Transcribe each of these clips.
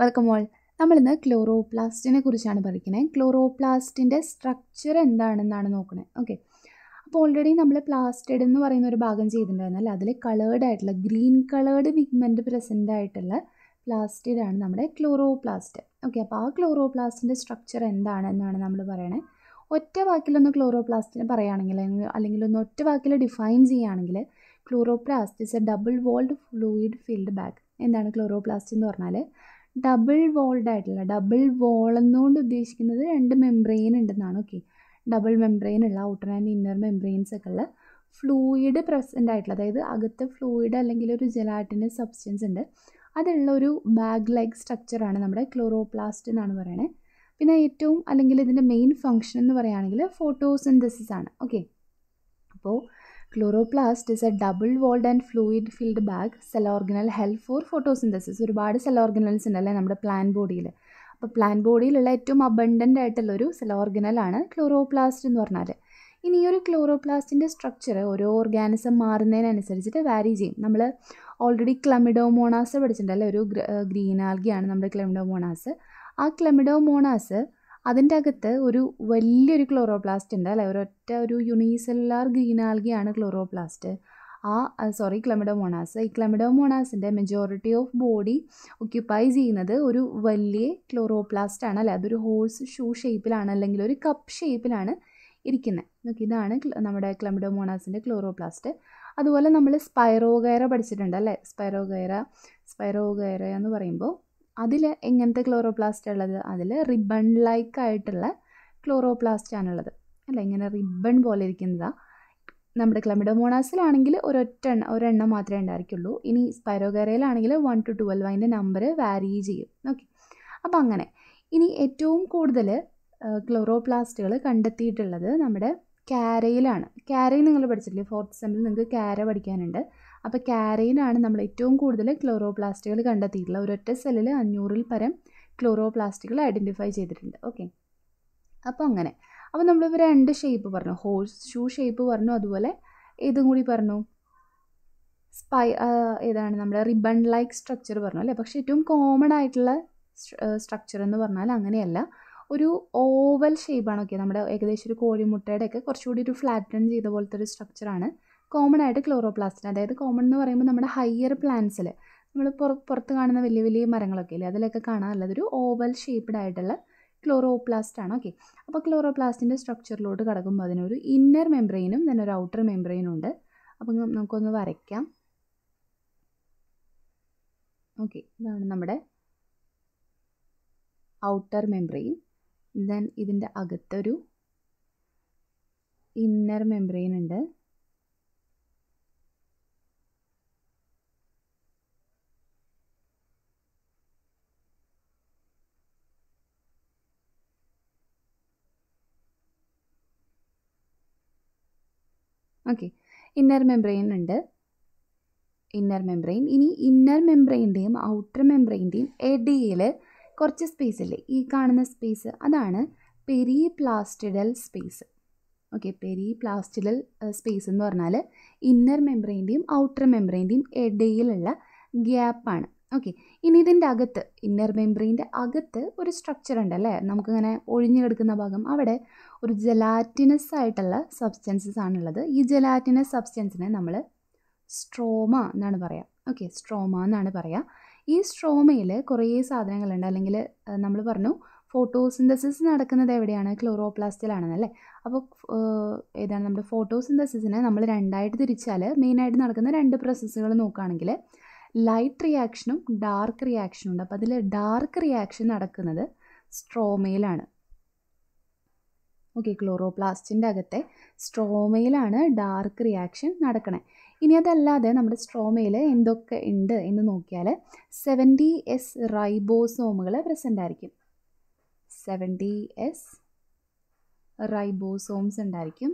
welcome all നമ്മളിന്ന് ക്ലോറോപ്ലാസ്റ്റിനെ കുറിച്ചാണ് പഠിക്കണേ ക്ലോറോപ്ലാസ്റ്റിൻ്റെ സ്ട്രക്ചർ എന്താണെന്നാണ് നോക്കുന്നത് ഓക്കെ അപ്പോൾ ഓൾറെഡി നമ്മൾ പ്ലാസ്റ്റഡ് എന്ന് പറയുന്ന ഒരു ഭാഗം ചെയ്തിട്ടുണ്ടായിരുന്നല്ല അതിൽ കളേർഡ് ആയിട്ടുള്ള ഗ്രീൻ കളേർഡ് പിഗ്മെൻ്റ് പ്രസൻ്റ് ആയിട്ടുള്ള പ്ലാസ്റ്റിഡാണ് നമ്മുടെ ക്ലോറോപ്ലാസ്റ്റ് ഓക്കെ അപ്പോൾ ആ ക്ലോറോപ്ലാസ്റ്റിൻ്റെ സ്ട്രക്ചർ എന്താണെന്നാണ് നമ്മൾ പറയണേ ഒറ്റ വാക്കിലൊന്ന് ക്ലോറോപ്ലാസ്റ്റിനെ പറയുകയാണെങ്കിൽ അല്ലെങ്കിൽ ഒന്ന് ഒറ്റ വാക്കിൽ ഡിഫൈൻ ചെയ്യുകയാണെങ്കിൽ chloroplast is a double walled fluid filled bag എന്താണ് ക്ലോറോപ്ലാസ്റ്റ് എന്ന് പറഞ്ഞാൽ ഡബിൾ വോൾഡ് ആയിട്ടുള്ള ഡബിൾ വോൾ എന്നുകൊണ്ട് ഉദ്ദേശിക്കുന്നത് രണ്ട് മെംബ്രെയിൻ ഉണ്ടെന്നാണ് ഓക്കെ ഡബിൾ മെംബ്രെയിൻ ഉള്ള ഔട്ടർ ആൻഡ് ഇന്നർ മെംബ്രെയിൻസ് ഒക്കെ ഉള്ള ഫ്ലൂയിഡ് പ്രസൻ്റ് ആയിട്ടുള്ള അതായത് അകത്ത് ഫ്ലൂയിഡ് അല്ലെങ്കിൽ ഒരു ജലാറ്റിൻ്റെ സബ്സ്റ്റൻസ് ഉണ്ട് അതുള്ള ഒരു ബാഗ് ലൈക്ക് സ്ട്രക്ചറാണ് നമ്മുടെ ക്ലോറോപ്ലാസ്റ്റ് എന്നാണ് പറയുന്നത് പിന്നെ ഏറ്റവും അല്ലെങ്കിൽ ഇതിൻ്റെ മെയിൻ ഫങ്ഷൻ എന്ന് പറയുകയാണെങ്കിൽ ഫോട്ടോസിന്തസിസ് ആണ് ഓക്കെ അപ്പോൾ chloroplast is a double walled and fluid filled bag cell organelle help for photosynthesis ഒരുപാട് സെൽ ഓർഗനൽസ് ഉണ്ടല്ലേ നമ്മുടെ പ്ലാൻ ബോഡിയിൽ അപ്പോൾ പ്ലാൻ ബോഡിയിലുള്ള ഏറ്റവും അബണ്ടൻ്റ് ആയിട്ടുള്ളൊരു സെൽ ഓർഗനലാണ് ക്ലോറോപ്ലാസ്റ്റ് എന്ന് പറഞ്ഞാൽ ഇനി ഈ ഒരു ക്ലോറോപ്ലാസ്റ്റിൻ്റെ സ്ട്രക്ചർ ഓരോ ഓർഗാനിസം മാറുന്നതിനനുസരിച്ചിട്ട് വാരി ചെയ്യും നമ്മൾ ഓൾറെഡി ക്ലമിഡോമോണാസ് പഠിച്ചിട്ടുണ്ടല്ലേ ഒരു ഗ്രീൻ ആൽഗിയാണ് നമ്മുടെ ക്ലമിഡോമോണാസ് ആ ക്ലമിഡോമോണാസ് അതിൻ്റെ അകത്ത് ഒരു വലിയൊരു ക്ലോറോപ്ലാസ്റ്റ് ഉണ്ട് അല്ലേ ഒരൊറ്റ ഒരു യുണീസെല്ലാർ ഗ്രീനാൽഗിയാണ് ക്ലോറോപ്ലാസ്റ്റ് ആ സോറി ക്ലമിഡോമോണാസ് ഈ ക്ലമിഡോമോണാസിൻ്റെ മെജോറിറ്റി ഓഫ് ബോഡി ഒക്യുപ്പൈ ചെയ്യുന്നത് ഒരു വലിയ ക്ലോറോപ്ലാസ്റ്റ് ആണ് അല്ലേ അതൊരു ഹോഴ്സ് ഷൂ ഷേപ്പിലാണ് അല്ലെങ്കിൽ ഒരു കപ്പ് ഷേപ്പിലാണ് ഇരിക്കുന്നത് നോക്കി ഇതാണ് നമ്മുടെ ക്ലമിഡോമോണാസിൻ്റെ ക്ലോറോപ്ലാസ്റ്റ് അതുപോലെ നമ്മൾ സ്പൈറോഗൈറ പഠിച്ചിട്ടുണ്ട് അല്ലേ സ്പൈറോഗൈറ സ്പൈറോഗൈറ എന്ന് പറയുമ്പോൾ അതിൽ എങ്ങനത്തെ ക്ലോറോപ്ലാസ്റ്റാണ് ഉള്ളത് അതിൽ റിബൺ ലൈക്ക് ആയിട്ടുള്ള ക്ലോറോപ്ലാസ്റ്റാണ് ഉള്ളത് അല്ല ഇങ്ങനെ റിബൺ പോലെ ഇരിക്കുന്നതാണ് നമ്മുടെ ക്ലമിഡോമോണാസിലാണെങ്കിൽ ഒരൊറ്റ എണ്ണ ഒരെണ്ണം മാത്രമേ ഉണ്ടായിരിക്കുള്ളൂ ഇനി സ്പൈറോഗറയിലാണെങ്കിൽ വൺ ടു ട്വൽവ് അതിൻ്റെ നമ്പർ വാരി ചെയ്യും ഓക്കെ അപ്പം അങ്ങനെ ഇനി ഏറ്റവും കൂടുതൽ ക്ലോറോപ്ലാസ്റ്റുകൾ കണ്ടെത്തിയിട്ടുള്ളത് നമ്മുടെ ക്യാരയിലാണ് ക്യാരയിൽ നിങ്ങൾ പഠിച്ചിട്ടില്ലേ ഫോർത്ത് സെമ്മിൽ നിങ്ങൾക്ക് ക്യാര പഠിക്കാനുണ്ട് അപ്പോൾ കാരയിനാണ് നമ്മൾ ഏറ്റവും കൂടുതൽ ക്ലോറോപ്ലാസ്റ്റുകൾ കണ്ടെത്തിയിട്ടുള്ളത് ഒരൊറ്റ സെല്ലിൽ അഞ്ഞൂറിൽ പരം ക്ലോറോപ്ലാസ്റ്റുകൾ ഐഡൻറ്റിഫൈ ചെയ്തിട്ടുണ്ട് ഓക്കെ അപ്പോൾ അങ്ങനെ അപ്പോൾ നമ്മളിപ്പോൾ രണ്ട് ഷേപ്പ് പറഞ്ഞു ഹോഴ്സ് ഷൂ ഷേപ്പ് പറഞ്ഞു അതുപോലെ ഇതും കൂടി പറഞ്ഞു സ്പൈ ഏതാണ് നമ്മുടെ റിബൺ ലൈക്ക് സ്ട്രക്ചർ പറഞ്ഞു അല്ലേ പക്ഷേ ഏറ്റവും കോമൺ ആയിട്ടുള്ള സ്ട്രക്ചർ എന്ന് പറഞ്ഞാൽ അങ്ങനെയല്ല ഒരു ഓവൽ ഷേപ്പാണ് ഓക്കെ നമ്മുടെ ഏകദേശം ഒരു കോഴിമുട്ടയുടെ ഒക്കെ കുറച്ചുകൂടി ഒരു ഫ്ലാറ്റൺ ചെയ്ത പോലത്തെ ഒരു സ്ട്രക്ചറാണ് കോമൺ ആയിട്ട് ക്ലോറോപ്ലാസ്റ്റിൻ അതായത് കോമൺ എന്ന് പറയുമ്പോൾ നമ്മുടെ ഹയർ പ്ലാന്റ്സിൽ നമ്മൾ പുറ പുറത്ത് കാണുന്ന വലിയ വലിയ മരങ്ങളൊക്കെ ഇല്ലേ അതിലൊക്കെ കാണാറുള്ളത് ഒരു ഓവൽ ഷേപ്പ്ഡ് ആയിട്ടുള്ള ക്ലോറോപ്ലാസ്റ്റ് ആണ് ഓക്കെ അപ്പോൾ ക്ലോറോപ്ലാസ്റ്റിൻ്റെ സ്ട്രക്ചറിലോട്ട് കടക്കുമ്പോൾ അതിനൊരു ഇന്നർ മെംബ്രെയിനും തന്നെ ഒരു ഔട്ടർ മെംബ്രെയിനും ഉണ്ട് അപ്പോൾ നമുക്കൊന്ന് വരയ്ക്കാം ഓക്കെ ഇതാണ് നമ്മുടെ ഔട്ടർ മെംബ്രെയിൻ ദെൻ ഇതിൻ്റെ അകത്തൊരു ഇന്നർ മെംബ്രെയിൻ ഉണ്ട് ഓക്കെ ഇന്നർ മെംബ്രെയിൻ ഉണ്ട് ഇന്നർ മെംബ്രെയിൻ ഇനി ഇന്നർ മെംബ്രെയിൻ്റെയും ഔട്ടർ മെംബ്രെയിൻ്റെയും എഡിയിൽ കുറച്ച് സ്പേസ് ഇല്ലേ ഈ കാണുന്ന സ്പേസ് അതാണ് periplastidal space okay periplastidal space എന്ന് പറഞ്ഞാൽ ഇന്നർ മെംബ്രെയിൻ്റെയും ഔട്ടർ മെംബ്രെയിൻ്റെയും ഇടയിലുള്ള ഗ്യാപ്പാണ് ഓക്കെ ഇനി ഇതിൻ്റെ അകത്ത് ഇന്നർ മെംബ്രെയിൻ്റെ അകത്ത് ഒരു സ്ട്രക്ചർ അല്ലേ നമുക്കിങ്ങനെ ഒഴിഞ്ഞു കിടക്കുന്ന ഭാഗം അവിടെ ഒരു ജലാറ്റിനസ് ആയിട്ടുള്ള സബ്സ്റ്റൻസസ് ആണുള്ളത് ഈ ജലാറ്റിനസ് സബ്സ്റ്റൻസിനെ നമ്മൾ സ്ട്രോമ എന്നാണ് പറയുക ഓക്കെ സ്ട്രോമ എന്നാണ് പറയുക ഈ സ്ട്രോമയിൽ കുറേ സാധനങ്ങളുണ്ട് അല്ലെങ്കിൽ നമ്മൾ പറഞ്ഞു ഫോട്ടോസിന്തസിസ് നടക്കുന്നത് എവിടെയാണ് ക്ലോറോപ്ലാസ്റ്റിലാണെന്നല്ലേ അപ്പോൾ ഏതാണ് നമ്മുടെ ഫോട്ടോസിന്തസിസിനെ നമ്മൾ രണ്ടായിട്ട് തിരിച്ചാൽ മെയിനായിട്ട് നടക്കുന്ന രണ്ട് പ്രോസസ്സുകൾ നോക്കുകയാണെങ്കിൽ ലൈറ്റ് റിയാക്ഷനും ഡാർക്ക് റിയാക്ഷനും ഉണ്ട് അപ്പോൾ അതിൽ ഡാർക്ക് റിയാക്ഷൻ നടക്കുന്നത് സ്ട്രോമയിലാണ് ഓക്കെ ക്ലോറോപ്ലാസ്റ്റിൻ്റെ അകത്തെ സ്ട്രോമയിലാണ് ഡാർക്ക് റിയാക്ഷൻ നടക്കണേ ഇനി അതല്ലാതെ നമ്മുടെ സ്ട്രോമയിൽ എന്തൊക്കെ ഉണ്ട് എന്ന് നോക്കിയാൽ സെവൻറ്റി എസ് റൈബോസോമുകൾ പ്രസൻ്റ് ആയിരിക്കും സെവൻറ്റി എസ് റൈബോസോംസ് ഉണ്ടായിരിക്കും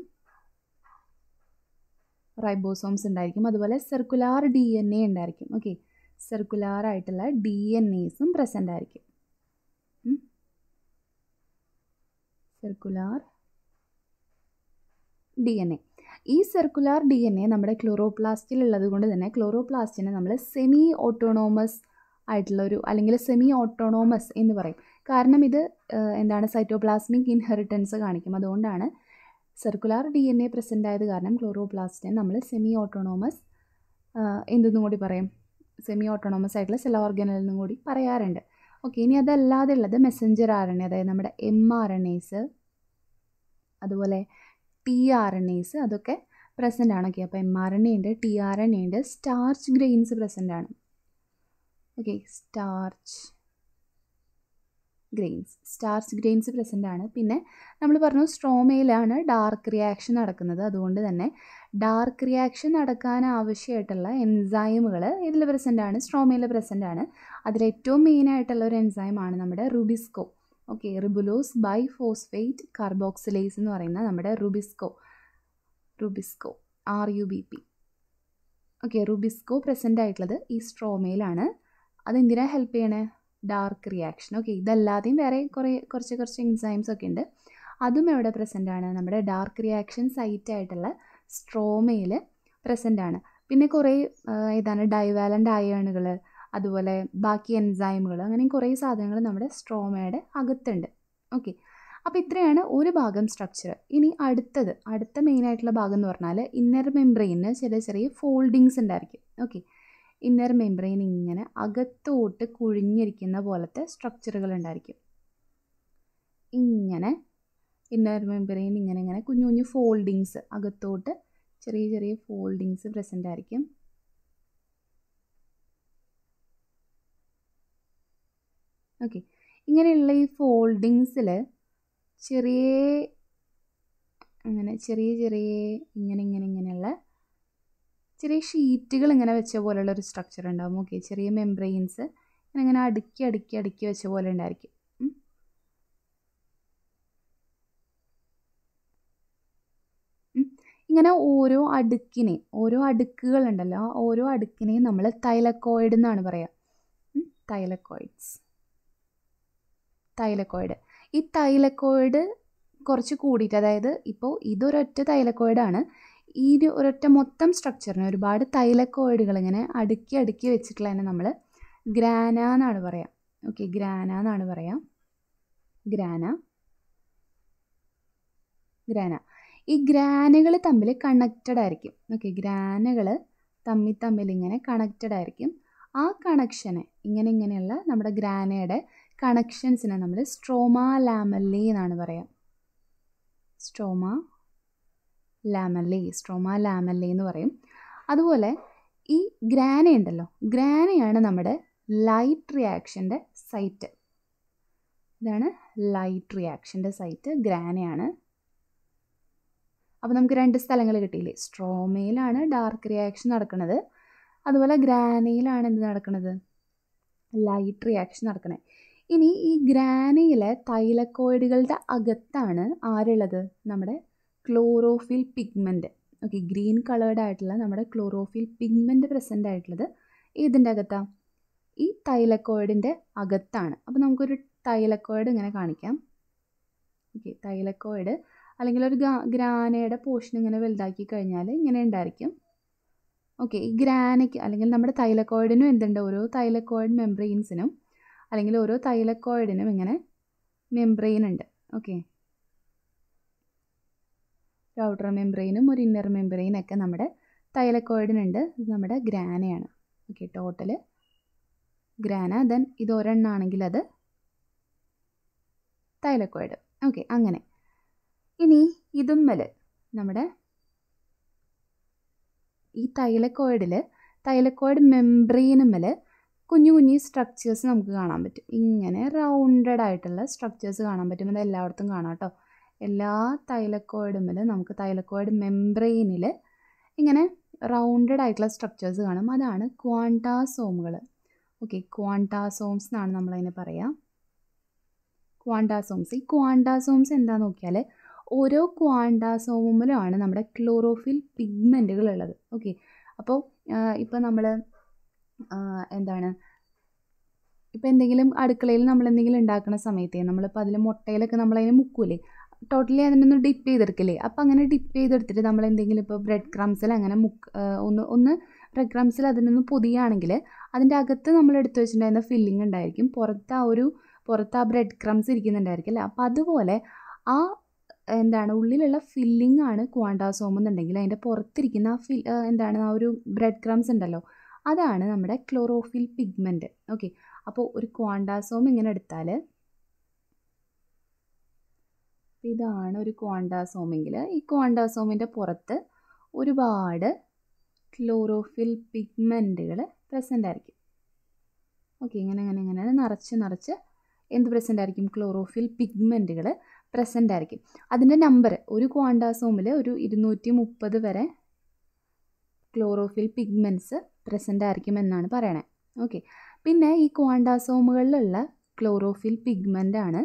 റൈബോസോംസ് ഉണ്ടായിരിക്കും അതുപോലെ സർക്കുലാർ ഡി എൻ എ ഉണ്ടായിരിക്കും ഓക്കെ സർക്കുലാർ ആയിട്ടുള്ള ഡി എൻ എസും പ്രസൻ്റ് ആയിരിക്കും സർക്കുലാർ ഡി എൻ എ ഈ സർക്കുലാർ ഡി എൻ എ നമ്മുടെ ക്ലോറോപ്ലാസ്റ്റിൽ ഉള്ളത് കൊണ്ട് തന്നെ ക്ലോറോപ്ലാസ്റ്റിനെ നമ്മൾ സെമി ഓട്ടോണോമസ് ആയിട്ടുള്ള ഒരു അല്ലെങ്കിൽ സെമി ഓട്ടോണോമസ് എന്ന് പറയും കാരണം ഇത് എന്താണ് സൈറ്റോപ്ലാസ്മിക് ഇൻഹെറിറ്റൻസ് കാണിക്കും അതുകൊണ്ടാണ് circular D N A present ആയത് കാരണം ക്ലോറോപ്ലാസ്റ്റിനെ നമ്മൾ സെമി ഓട്ടോണോമസ് എന്തെന്നും കൂടി പറയും സെമി ഓട്ടോണോമസ് ആയിട്ടുള്ള ചില ഓർഗനൽ എന്നും കൂടി പറയാറുണ്ട് ഓക്കെ ഇനി അതല്ലാതെ ഉള്ളത് മെസ്സഞ്ചർ ആർ എൻ എ അതായത് നമ്മുടെ എം ആർ എൻ എസ് അതുപോലെ ടി ആർ എൻ എസ് അതൊക്കെ പ്രസൻ്റ് ആണ് ഓക്കെ അപ്പോൾ എം ആർ എൻ എ ഉണ്ട് ടി ആർ എൻ എ ഉണ്ട് സ്റ്റാർച്ച് ഗ്രെയിൻസ് പ്രസൻ്റ് ആണ് okay starch grains starch grains present ആണ് പിന്നെ നമ്മൾ പറഞ്ഞു സ്ട്രോമയിലാണ് ഡാർക്ക് റിയാക്ഷൻ നടക്കുന്നത് അതുകൊണ്ട് തന്നെ ഡാർക്ക് റിയാക്ഷൻ നടക്കാൻ ആവശ്യമായിട്ടുള്ള എൻസൈമുകൾ ഇതിൽ പ്രസൻ്റ് ആണ് സ്ട്രോമയിൽ പ്രസൻ്റ് ആണ് അതിലേറ്റവും ആയിട്ടുള്ള ഒരു എൻസൈമാണ് നമ്മുടെ rubisco okay ribulose bi phosphate carboxylase എന്ന് പറയുന്ന നമ്മുടെ rubisco rubisco R U B P okay rubisco present ആയിട്ടുള്ളത് ഈ സ്ട്രോമയിലാണ് അതെന്തിനാണ് ഹെൽപ്പ് ചെയ്യണേ ഡാർക്ക് റിയാക്ഷൻ ഓക്കെ ഇതല്ലാതെയും വേറെ കുറേ കുറച്ച് കുറച്ച് എൻസൈംസ് ഒക്കെ ഉണ്ട് അതും എവിടെ പ്രസൻ്റ് ആണ് നമ്മുടെ ഡാർക്ക് റിയാക്ഷൻ സൈറ്റ് ആയിട്ടുള്ള സ്ട്രോമയിൽ പ്രസൻ്റ് ആണ് പിന്നെ കുറേ ഏതാണ് ഡൈവാലൻ്റ് അയേണുകൾ അതുപോലെ ബാക്കി എൻസൈമുകൾ അങ്ങനെ കുറേ സാധനങ്ങൾ നമ്മുടെ സ്ട്രോമയുടെ അകത്തുണ്ട് ഓക്കെ അപ്പോൾ ഇത്രയാണ് ഒരു ഭാഗം സ്ട്രക്ചർ ഇനി അടുത്തത് അടുത്ത മെയിനായിട്ടുള്ള ഭാഗം എന്ന് പറഞ്ഞാൽ ഇന്നർ മെംബ്രെയിനിന് ചില ചെറിയ ഫോൾഡിങ്സ് ഉണ്ടായിരിക്കും ഓക്കെ ഇന്നർ മെംബ്രെയിൻ ഇങ്ങനെ അകത്തോട്ട് കുഴിഞ്ഞിരിക്കുന്ന പോലത്തെ സ്ട്രക്ചറുകൾ ഉണ്ടായിരിക്കും ഇങ്ങനെ ഇന്നർ മെംബ്രെയിൻ ഇങ്ങനെ ഇങ്ങനെ കുഞ്ഞു കുഞ്ഞു ഫോൾഡിങ്സ് അകത്തോട്ട് ചെറിയ ചെറിയ ഫോൾഡിങ്സ് പ്രസൻ്റ് ആയിരിക്കും ഓക്കെ ഇങ്ങനെയുള്ള ഈ ഫോൾഡിങ്സിൽ ചെറിയ അങ്ങനെ ചെറിയ ചെറിയ ഇങ്ങനെ ഇങ്ങനെ ഇങ്ങനെയുള്ള ചെറിയ ഷീറ്റുകൾ ഇങ്ങനെ വെച്ച പോലെയുള്ള ഒരു സ്ട്രക്ചർ ഉണ്ടാവും ഓക്കെ ചെറിയ മെംബ്രെയിൻസ് ഇങ്ങനെ അടുക്കി അടുക്കി അടുക്കി വെച്ച പോലെ ഉണ്ടായിരിക്കും ഇങ്ങനെ ഓരോ അടുക്കിനെ ഓരോ അടുക്കുകളുണ്ടല്ലോ ഓരോ അടുക്കിനെയും നമ്മൾ തൈലക്കോയിഡ് എന്നാണ് പറയുക തൈലക്കോയിഡ്സ് തൈലക്കോയിഡ് ഈ തൈലക്കോയിഡ് കുറച്ച് കൂടിയിട്ട് അതായത് ഇപ്പോൾ ഇതൊരൊറ്റ തൈലക്കോയിഡാണ് ഈ ഒരു ഒരൊറ്റ മൊത്തം സ്ട്രക്ച്ചറിനെ ഒരുപാട് തൈലക്കോയിഡുകൾ ഇങ്ങനെ അടുക്കി അടുക്കി വെച്ചിട്ടുള്ളതിനെ നമ്മൾ ഗ്രാന എന്നാണ് പറയാം ഓക്കെ ഗ്രാന എന്നാണ് പറയാം ഗ്രാന ഗ്രാന ഈ ഗ്രാനുകൾ തമ്മിൽ കണക്റ്റഡ് ആയിരിക്കും ഓക്കെ ഗ്രാനുകൾ തമ്മിൽ തമ്മിൽ ഇങ്ങനെ കണക്റ്റഡ് ആയിരിക്കും ആ കണക്ഷനെ ഇങ്ങനെ ഇങ്ങനെയുള്ള നമ്മുടെ ഗ്രാനയുടെ കണക്ഷൻസിനെ നമ്മൾ സ്ട്രോമ ലാമല്ലി എന്നാണ് പറയാം സ്ട്രോമാ ലാമല്ലി സ്ട്രോമ ലാമല്ലി എന്ന് പറയും അതുപോലെ ഈ ഗ്രാന ഉണ്ടല്ലോ ഗ്രാനയാണ് നമ്മുടെ ലൈറ്റ് റിയാക്ഷൻ്റെ സൈറ്റ് ഇതാണ് ലൈറ്റ് റിയാക്ഷൻ്റെ സൈറ്റ് ഗ്രാനയാണ് അപ്പോൾ നമുക്ക് രണ്ട് സ്ഥലങ്ങൾ കിട്ടിയില്ലേ സ്ട്രോമയിലാണ് ഡാർക്ക് റിയാക്ഷൻ നടക്കുന്നത് അതുപോലെ ഗ്രാനയിലാണ് എന്ത് നടക്കുന്നത് ലൈറ്റ് റിയാക്ഷൻ നടക്കുന്നത് ഇനി ഈ ഗ്രാനയിലെ തൈലക്കോയിഡുകളുടെ അകത്താണ് ആരുള്ളത് നമ്മുടെ chlorophyll pigment okay green coloured ആയിട്ടുള്ള നമ്മുടെ ക്ലോറോഫിൽ പിഗ്മെൻ്റ് പ്രസൻ്റ് ആയിട്ടുള്ളത് ഏതിൻ്റെ അകത്താണ് ഈ തൈലക്കോയിഡിൻ്റെ അകത്താണ് അപ്പോൾ നമുക്കൊരു തൈലക്കോയിഡ് ഇങ്ങനെ കാണിക്കാം ഓക്കെ തൈലക്കോയിഡ് അല്ലെങ്കിൽ ഒരു ഗ്രാനയുടെ പോർഷൻ ഇങ്ങനെ വലുതാക്കി കഴിഞ്ഞാൽ ഇങ്ങനെ ഉണ്ടായിരിക്കും ഓക്കെ ഈ ഗ്രാനയ്ക്ക് അല്ലെങ്കിൽ നമ്മുടെ തൈലക്കോയിഡിനും എന്തുണ്ട് ഓരോ തൈലക്കോയിഡ് മെംബ്രെയിൻസിനും അല്ലെങ്കിൽ ഓരോ തൈലക്കോയിഡിനും ഇങ്ങനെ മെംബ്രെയിൻ ഉണ്ട് ഓക്കെ ഒരു ഔട്ടർ മെമ്പറൈനും ഒരു ഇന്നർ മെമ്പറൈനൊക്കെ നമ്മുടെ തൈലക്കോയിഡിനുണ്ട് ഇത് നമ്മുടെ ഗ്രാനയാണ് ഓക്കെ ടോട്ടൽ ഗ്രാന ദെൻ ഇത് ഒരെണ്ണാണെങ്കിൽ അത് തൈലക്കോയിഡ് ഓക്കെ അങ്ങനെ ഇനി ഇതുമ്മൽ നമ്മുടെ ഈ തൈലക്കോയിഡിൽ തൈലക്കോയിഡ് മെംബ്രെയിനുമ്മൽ കുഞ്ഞു കുഞ്ഞു സ്ട്രക്ചേഴ്സ് നമുക്ക് കാണാൻ പറ്റും ഇങ്ങനെ റൗണ്ടഡ് ആയിട്ടുള്ള സ്ട്രക്ചേഴ്സ് കാണാൻ പറ്റും അത് എല്ലായിടത്തും കാണാം കേട്ടോ എല്ലാ തൈലക്കോയിഡുമിലും നമുക്ക് തൈലക്കോയിഡ് മെംബ്രെയിനിൽ ഇങ്ങനെ റൗണ്ടഡ് ആയിട്ടുള്ള സ്ട്രക്ചേഴ്സ് കാണും അതാണ് ക്വാണ്ടാസോമുകൾ ഓക്കെ ക്വാണ്ടാസോംസ് എന്നാണ് നമ്മളതിനെ പറയുക ക്വാണ്ടാസോംസ് ഈ ക്വാണ്ടാസോംസ് എന്താ നോക്കിയാൽ ഓരോ ക്വാണ്ടാസോമിലുമാണ് നമ്മുടെ ക്ലോറോഫിൽ പിഗ്മെൻറ്റുകൾ ഉള്ളത് ഓക്കെ അപ്പോൾ ഇപ്പം നമ്മൾ എന്താണ് ഇപ്പം എന്തെങ്കിലും അടുക്കളയിൽ നമ്മൾ എന്തെങ്കിലും ഉണ്ടാക്കുന്ന സമയത്തേ നമ്മളിപ്പോൾ അതിൽ മുട്ടയിലൊക്കെ നമ്മളതിനെ മുക്കൂലേ ടോട്ടലി അതിനൊന്ന് ഡിപ്പ് ചെയ്തെടുക്കില്ലേ അപ്പോൾ അങ്ങനെ ഡിപ്പ് ചെയ്തെടുത്തിട്ട് നമ്മൾ എന്തെങ്കിലും ഇപ്പോൾ ബ്രെഡ് ക്രംസിൽ അങ്ങനെ മുക്ക് ഒന്ന് ഒന്ന് ബ്രെഡ് ക്രംസിൽ അതിനൊന്ന് പൊതിയാണെങ്കിൽ അതിൻ്റെ അകത്ത് നമ്മൾ എടുത്തു വെച്ചിട്ടുണ്ടായിരുന്ന ഫില്ലിംഗ് ഉണ്ടായിരിക്കും പുറത്ത് ആ ഒരു പുറത്ത് ആ ബ്രെഡ് ക്രംസ് ഇരിക്കുന്നുണ്ടായിരിക്കില്ല അപ്പോൾ അതുപോലെ ആ എന്താണ് ഉള്ളിലുള്ള ഫില്ലിംഗ് ആണ് ക്വാണ്ടാസോം എന്നുണ്ടെങ്കിൽ അതിൻ്റെ പുറത്തിരിക്കുന്ന ആ ഫിൽ എന്താണ് ആ ഒരു ബ്രെഡ് ക്രംസ് ഉണ്ടല്ലോ അതാണ് നമ്മുടെ ക്ലോറോഫിൽ പിഗ്മെൻറ്റ് ഓക്കെ അപ്പോൾ ഒരു ക്വാണ്ടാസോം ഇങ്ങനെ എടുത്താൽ ഇതാണ് ഒരു ക്വാണ്ടാസോമെങ്കിൽ ഈ ക്വാണ്ടാസോമിൻ്റെ പുറത്ത് ഒരുപാട് ക്ലോറോഫിൽ പിഗ്മെൻറ്റുകൾ പ്രസൻ്റ് ആയിരിക്കും ഓക്കെ ഇങ്ങനെ ഇങ്ങനെ ഇങ്ങനെ നിറച്ച് നിറച്ച് എന്ത് പ്രസൻ്റ് ആയിരിക്കും ക്ലോറോഫിൽ പിഗ്മെൻറ്റുകൾ പ്രസൻ്റ് ആയിരിക്കും അതിൻ്റെ നമ്പർ ഒരു ക്വാണ്ടാസോമിൽ ഒരു ഇരുന്നൂറ്റി മുപ്പത് വരെ ക്ലോറോഫിൽ പിഗ്മെൻറ്റ്സ് പ്രസൻ്റ് ആയിരിക്കും എന്നാണ് പറയണേ ഓക്കെ പിന്നെ ഈ ക്വാണ്ടാസോമുകളിലുള്ള ക്ലോറോഫിൽ പിഗ്മെൻ്റാണ്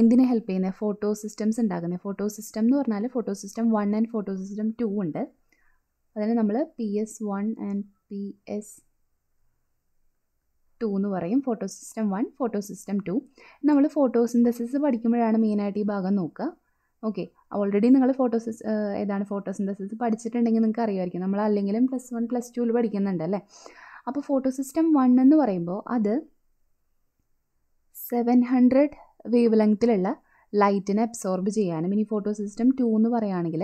എന്തിനെ ഹെൽപ്പ് ചെയ്യുന്ന ഫോട്ടോ സിസ്റ്റംസ് ഉണ്ടാക്കുന്നത് ഫോട്ടോ സിസ്റ്റം എന്ന് പറഞ്ഞാൽ photosystem one and photosystem two ഉണ്ട് അതിന് നമ്മൾ P S one and P S two എന്ന് പറയും photosystem one photosystem two നമ്മൾ ഫോട്ടോ സിന്തസിസ് പഠിക്കുമ്പോഴാണ് മെയിനായിട്ട് ഈ ഭാഗം നോക്കുക ഓക്കെ ഓൾറെഡി നിങ്ങൾ ഫോട്ടോ സിസ് ഏതാണ് ഫോട്ടോ സിന്തസിസ് പഠിച്ചിട്ടുണ്ടെങ്കിൽ നിങ്ങൾക്ക് അറിയുമായിരിക്കും നമ്മൾ അല്ലെങ്കിലും പ്ലസ് വൺ പ്ലസ് ടുവിൽ പഠിക്കുന്നുണ്ട് അല്ലേ അപ്പോൾ ഫോട്ടോ സിസ്റ്റം വൺ എന്ന് പറയുമ്പോൾ അത് സെവൻ ഹൺഡ്രഡ് വേവ് ലെങ്ത്തിലുള്ള ലൈറ്റിനെ അബ്സോർബ് ചെയ്യാനും ഇനി ഫോട്ടോ സിസ്റ്റം ടു എന്ന് പറയുകയാണെങ്കിൽ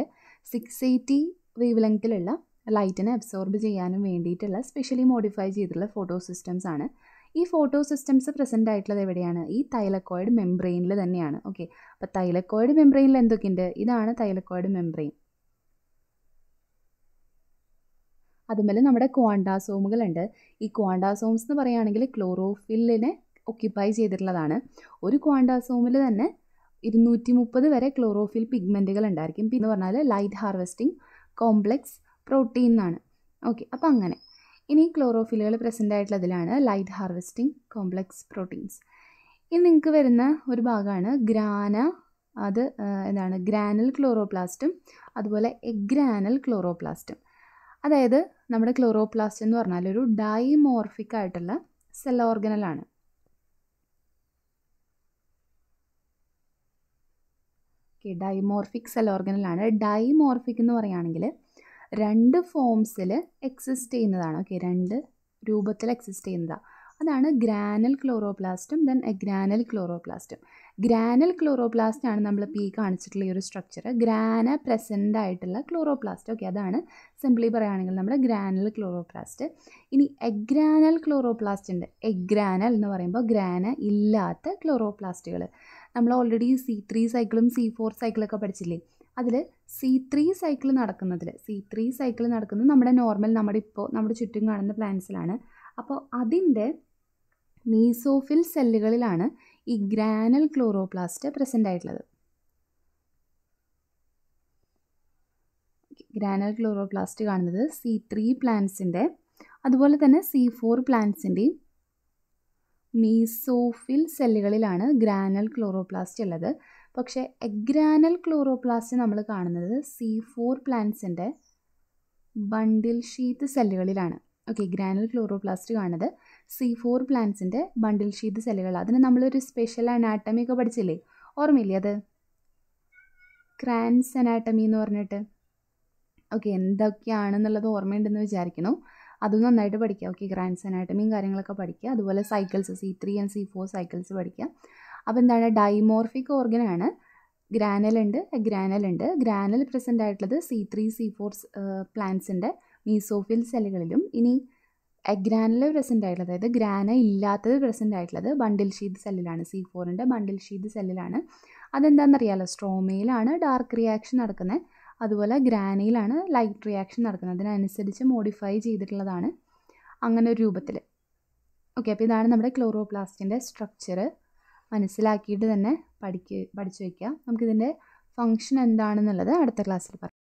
സിക്സ് എയ്റ്റി വേവ് ലെങ്ത്തിലുള്ള ലൈറ്റിനെ അബ്സോർബ് ചെയ്യാനും വേണ്ടിയിട്ടുള്ള സ്പെഷ്യലി മോഡിഫൈ ചെയ്തിട്ടുള്ള ഫോട്ടോ സിസ്റ്റംസ് ആണ് ഈ ഫോട്ടോ സിസ്റ്റംസ് പ്രസൻ്റ് ആയിട്ടുള്ളത് എവിടെയാണ് ഈ തൈലക്കോയിഡ് മെംബ്രെയിനിൽ തന്നെയാണ് ഓക്കെ അപ്പോൾ തൈലക്കോയിഡ് മെംബ്രെയിനിൽ എന്തൊക്കെയുണ്ട് ഇതാണ് തൈലക്കോയിഡ് മെംബ്രെയിൻ അതുപോലെ നമ്മുടെ ക്വാണ്ടാസോമുകളുണ്ട് ഈ ക്വാണ്ടാസോംസ് എന്ന് പറയുകയാണെങ്കിൽ ക്ലോറോഫില്ലിനെ ഒക്യുപ്പൈ ചെയ്തിട്ടുള്ളതാണ് ഒരു ക്വാണ്ടാസോമിൽ തന്നെ ഇരുന്നൂറ്റി മുപ്പത് വരെ ക്ലോറോഫിൽ പിഗ്മെൻറ്റുകൾ ഉണ്ടായിരിക്കും പിന്നെ പറഞ്ഞാൽ ലൈറ്റ് ഹാർവെസ്റ്റിംഗ് കോംപ്ലെക്സ് പ്രോട്ടീൻ എന്നാണ് ഓക്കെ അപ്പോൾ അങ്ങനെ ഇനി ക്ലോറോഫിലുകൾ പ്രസൻ്റ് ആയിട്ടുള്ളതിലാണ് ലൈറ്റ് ഹാർവെസ്റ്റിംഗ് കോംപ്ലെക്സ് പ്രോട്ടീൻസ് ഇനി നിങ്ങൾക്ക് വരുന്ന ഒരു ഭാഗമാണ് ഗ്രാന അത് എന്താണ് ഗ്രാനൽ ക്ലോറോപ്ലാസ്റ്റും അതുപോലെ എഗ്രാനൽ ക്ലോറോപ്ലാസ്റ്റും അതായത് നമ്മുടെ ക്ലോറോപ്ലാസ്റ്റ് എന്ന് പറഞ്ഞാൽ ഒരു ഡൈമോർഫിക് ആയിട്ടുള്ള സെൽ ഓർഗനലാണ് ഓക്കെ ഡൈമോർഫിക് സെൽ ഓർഗനിലാണ് ഡൈമോർഫിക് എന്ന് പറയുകയാണെങ്കിൽ രണ്ട് ഫോംസിൽ എക്സിസ്റ്റ് ചെയ്യുന്നതാണ് ഓക്കെ രണ്ട് രൂപത്തിൽ എക്സിസ്റ്റ് ചെയ്യുന്നതാണ് അതാണ് ഗ്രാനൽ ക്ലോറോപ്ലാസ്റ്റും ദെൻ എഗ്രാനൽ ക്ലോറോപ്ലാസ്റ്റും ഗ്രാനൽ ക്ലോറോപ്ലാസ്റ്റ് ആണ് നമ്മൾ പി കാണിച്ചിട്ടുള്ള ഈ ഒരു സ്ട്രക്ചർ ഗ്രാന പ്രസൻ്റ് ആയിട്ടുള്ള ക്ലോറോപ്ലാസ്റ്റ് ഓക്കെ അതാണ് സിംപ്ലി പറയുകയാണെങ്കിൽ നമ്മുടെ ഗ്രാനൽ ക്ലോറോപ്ലാസ്റ്റ് ഇനി എഗ്രാനൽ ക്ലോറോപ്ലാസ്റ്റ് ഉണ്ട് എഗ്രാനൽ എന്ന് പറയുമ്പോൾ ഗ്രാന ഇല്ലാത്ത ക്ലോറോപ്ലാസ്റ്റുകൾ നമ്മൾ ഓൾറെഡി സി ത്രീ സൈക്കിളും സി ഫോർ സൈക്കിളൊക്കെ പഠിച്ചില്ലേ അതിൽ സി ത്രീ സൈക്കിൾ നടക്കുന്നതിൽ സി ത്രീ സൈക്കിൾ നടക്കുന്നത് നമ്മുടെ നോർമൽ നമ്മുടെ ഇപ്പോൾ നമ്മുടെ ചുറ്റും കാണുന്ന പ്ലാന്റ്സിലാണ് അപ്പോൾ അതിൻ്റെ മീസോഫിൽ സെല്ലുകളിലാണ് ഈ ഗ്രാനൽ ക്ലോറോപ്ലാസ്റ്റ് പ്രസൻ്റ് ആയിട്ടുള്ളത് ഗ്രാനൽ ക്ലോറോപ്ലാസ്റ്റ് കാണുന്നത് സി ത്രീ പ്ലാന്റ്സിൻ്റെ അതുപോലെ തന്നെ സി ഫോർ പ്ലാന്റ്സിൻ്റെയും മീസോഫിൽ സെല്ലുകളിലാണ് ഗ്രാനൽ ക്ലോറോപ്ലാസ്റ്റ് ഉള്ളത് പക്ഷേ എഗ്രാനൽ ക്ലോറോപ്ലാസ്റ്റ് നമ്മൾ കാണുന്നത് സി ഫോർ പ്ലാന്റ്സിൻ്റെ ബണ്ടിൽ ഷീത്ത് സെല്ലുകളിലാണ് ഓക്കെ ഗ്രാനൽ ക്ലോറോപ്ലാസ്റ്റ് കാണുന്നത് സി ഫോർ പ്ലാന്റ്സിൻ്റെ ബണ്ടിൽ ഷീത്ത് സെല്ലുകൾ അതിന് നമ്മളൊരു സ്പെഷ്യൽ അനാറ്റമി ഒക്കെ പഠിച്ചില്ലേ ഓർമ്മയില്ലേ അത് ക്രാൻസ് അനാറ്റമി എന്ന് പറഞ്ഞിട്ട് ഓക്കെ എന്തൊക്കെയാണെന്നുള്ളത് ഓർമ്മയുണ്ടെന്ന് വിചാരിക്കുന്നു അതും നന്നായിട്ട് പഠിക്കുക ഓക്കെ ഗ്രാൻഡ്സ് അനാട്ടമിയും കാര്യങ്ങളൊക്കെ പഠിക്കുക അതുപോലെ cycles C three and C four cycles പഠിക്കുക അപ്പോൾ എന്താണ് ഡൈമോർഫിക് ഓർഗനാണ് ഗ്രാനൽ ഉണ്ട് ഗ്രാനൽ ഉണ്ട് ഗ്രാനൽ പ്രസൻ്റ് ആയിട്ടുള്ളത് സി ത്രീ സി ഫോർ പ്ലാന്റ്സിൻ്റെ മീസോഫിൽ സെല്ലുകളിലും ഇനി എഗ്രാനൽ പ്രസൻ്റ് ആയിട്ടുള്ളത് അതായത് ഗ്രാന ഇല്ലാത്തത് പ്രസൻ്റ് ആയിട്ടുള്ളത് ബണ്ടിൽ ഷീത് സെല്ലിലാണ് സി ഫോറിൻ്റെ ബണ്ടിൽ ഷീത് സെല്ലിലാണ് അതെന്താണെന്നറിയാലോ സ്ട്രോമയിലാണ് ഡാർക്ക് റിയാക്ഷൻ നടക്കുന്നത് അതുപോലെ ഗ്രാനയിലാണ് ലൈറ്റ് റിയാക്ഷൻ നടക്കുന്നത് അതിനനുസരിച്ച് മോഡിഫൈ ചെയ്തിട്ടുള്ളതാണ് അങ്ങനെ ഒരു രൂപത്തിൽ ഓക്കെ അപ്പോൾ ഇതാണ് നമ്മുടെ ക്ലോറോപ്ലാസ്റ്റിൻ്റെ സ്ട്രക്ചർ മനസ്സിലാക്കിയിട്ട് തന്നെ പഠിക്കുക പഠിച്ചു വയ്ക്കുക നമുക്കിതിൻ്റെ ഫങ്ഷൻ എന്താണെന്നുള്ളത് അടുത്ത ക്ലാസ്സിൽ പറയാം